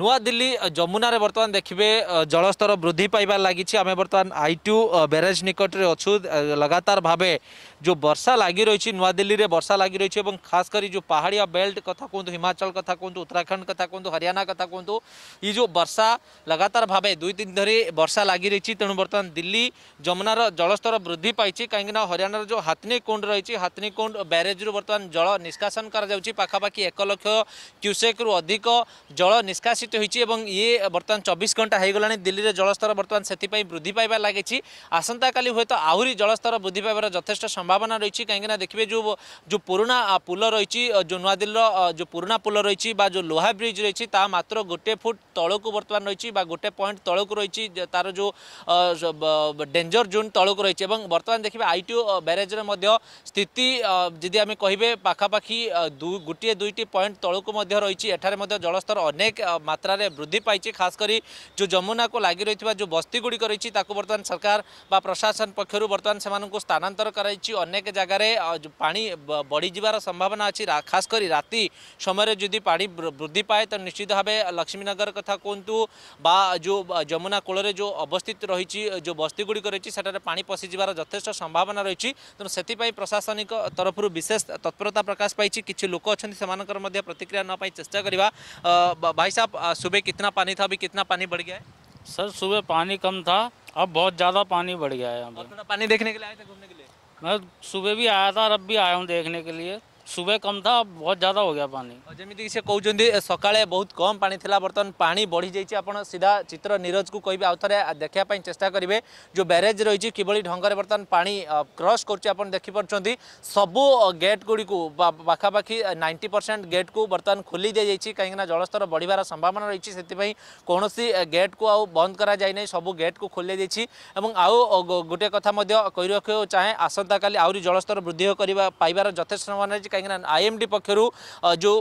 নূয়াদিল্লি যমুনার বর্তমান দেখবে জলস্তর বৃদ্ধি পাইবার লাগিছে আমি বর্তমান আই টু ব্যারেজ নিকটে অছু লগাতার ভাবে যে বর্ষা লাগি রয়েছে নূয়াদিল্লিরে বর্ষা লাগি রয়েছে এবং খাস করে যে পাহাড়িয়া বেল্ট কথা কুহতু হিমাচল কথা কুহতু উত্তরাখণ্ড কথা কুহতু হরিয়ানা কথা কুহতু ই যে বর্ষা লগাতার ভাবে দুই দিন ধরে বর্ষা লাগি রয়েছে তেমন বর্তমান দিল্লি যমুনার জলস্তর বৃদ্ধি পাইছে কিনা হরিয়ানার যে হাতনি কুণ্ড রয়েছে হাতনি কুণ্ড ব্যারেজরু বর্তমান জল নিষ্কাশন করা যাচ্ছে পাখাপাখি এক লক্ষ ক্যুসেক্রু অধিক জল নিষ্কাশিত বিকশিত হয়েছে এবং ইয়ে বর্তমান চব্বিশ ঘণ্টা হয়ে গলা দিল্লির জলস্তর বর্তমান সেপাই বৃদ্ধি পাইবা লাগিছি আসন্তকালি তো আহরি জলস্তর বৃদ্ধি পাইবার যথেষ্ট সম্ভাবনা রয়েছে কিনা দেখবে যে যে পুরোনা পুল রয়েছে যে নয়াদিল্লির যে পুরোনা পুল রয়েছে বা যে লোহা ব্রিজ রয়েছে তা মাত্র গোটে ফুট তলক বর্তমান রয়েছে বা গোটে পয়েন্ট তলক রয়েছে তার যে ডেঞ্জর জোন তলক রয়েছে এবং বর্তমান দেখবে আইটিও ব্যারেজের মধ্য স্থিতি যদি আমি কহবে পাখাপাখি গোটিয়ে দুইটি পয়েন্ট তলক রয়েছে এখানে জলস্তর অনেক ମାତ୍ରାରେ ବୃଦ୍ଧି ପାଇଛି ଖାସ୍ କରି ଯେଉଁ ଯମୁନାକୁ ଲାଗି ରହିଥିବା ଯେଉଁ ବସ୍ତିଗୁଡ଼ିକ ରହିଛି ତାକୁ ବର୍ତ୍ତମାନ ସରକାର ବା ପ୍ରଶାସନ ପକ୍ଷରୁ ବର୍ତ୍ତମାନ ସେମାନଙ୍କୁ ସ୍ଥାନାନ୍ତର କରାଯାଇଛି ଅନେକ ଜାଗାରେ ପାଣି ବଢ଼ିଯିବାର ସମ୍ଭାବନା ଅଛି ଖାସ୍ କରି ରାତି ସମୟରେ ଯଦି ପାଣି ବୃଦ୍ଧି ପାଏ ତ ନିଶ୍ଚିତ ଭାବେ ଲକ୍ଷ୍ମୀନଗର କଥା କୁହନ୍ତୁ ବା ଯେଉଁ ଯମୁନା କୂଳରେ ଯେଉଁ ଅବସ୍ଥିତ ରହିଛି ଯେଉଁ ବସ୍ତିଗୁଡ଼ିକ ରହିଛି ସେଠାରେ ପାଣି ପଶିଯିବାର ଯଥେଷ୍ଟ ସମ୍ଭାବନା ରହିଛି ତେଣୁ ସେଥିପାଇଁ ପ୍ରଶାସନିକ ତରଫରୁ ବିଶେଷ ତତ୍ପରତା ପ୍ରକାଶ ପାଇଛି କିଛି ଲୋକ ଅଛନ୍ତି ସେମାନଙ୍କର ମଧ୍ୟ ପ୍ରତିକ୍ରିୟା ନେବା ପାଇଁ ଚେଷ୍ଟା କରିବା ଭାଇ ସାହେବ सुबह कितना पानी था अभी कितना पानी बढ़ गया है सर सुबह पानी कम था अब बहुत ज़्यादा पानी बढ़ गया है यहाँ पर पानी देखने के लिए आए थे घूमने के लिए मैं सुबह भी आया था और अब भी आया हूँ देखने के लिए सुबह कम था बहुत ज़्यादा हो गया पानी जमी से कहते सका बहुत कम पानी था बर्तमान पा बढ़ी जाइए आप सीधा चित्र नीरज को कह आउ थे देखापी चेस्टा करेंगे जो बारेज रही किभली ढंग से बर्तमान पा क्रस कर देखिपुं सब गेट गुड़ी पखापाखी नाइंटी परसेंट गेट को बर्तमान खोली दी जाइए कहीं जलस्तर बढ़वार संभावना रही है कौन गेट को आउ बंद कर गेट को खोली दी आउ गोटे कथा कही रखा चाहे आसंता का आहरी जलस्तर वृद्धि पाइबार जथेष संभावना रही कहीं डी पक्षर जो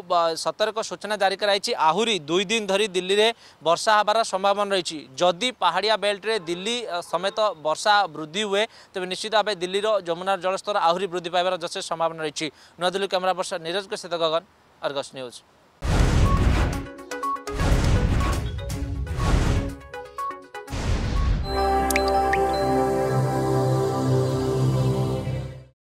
सतर्क सूचना जारी कराई आहरी दुई दिन धरी दिल्ली में बर्षा हबार संभावना रही जदि पहाड़िया बेल्ट्रे दिल्ली समेत वर्षा वृद्धि हुए तेज निश्चित भाव दिल्लीर जमुनार जलस्तर आहरी वृद्धि पाइबार जथेष संभावना रही नुआदिल्ली कैमेरा पर्सन नीरज के गगन अर्गस न्यूज़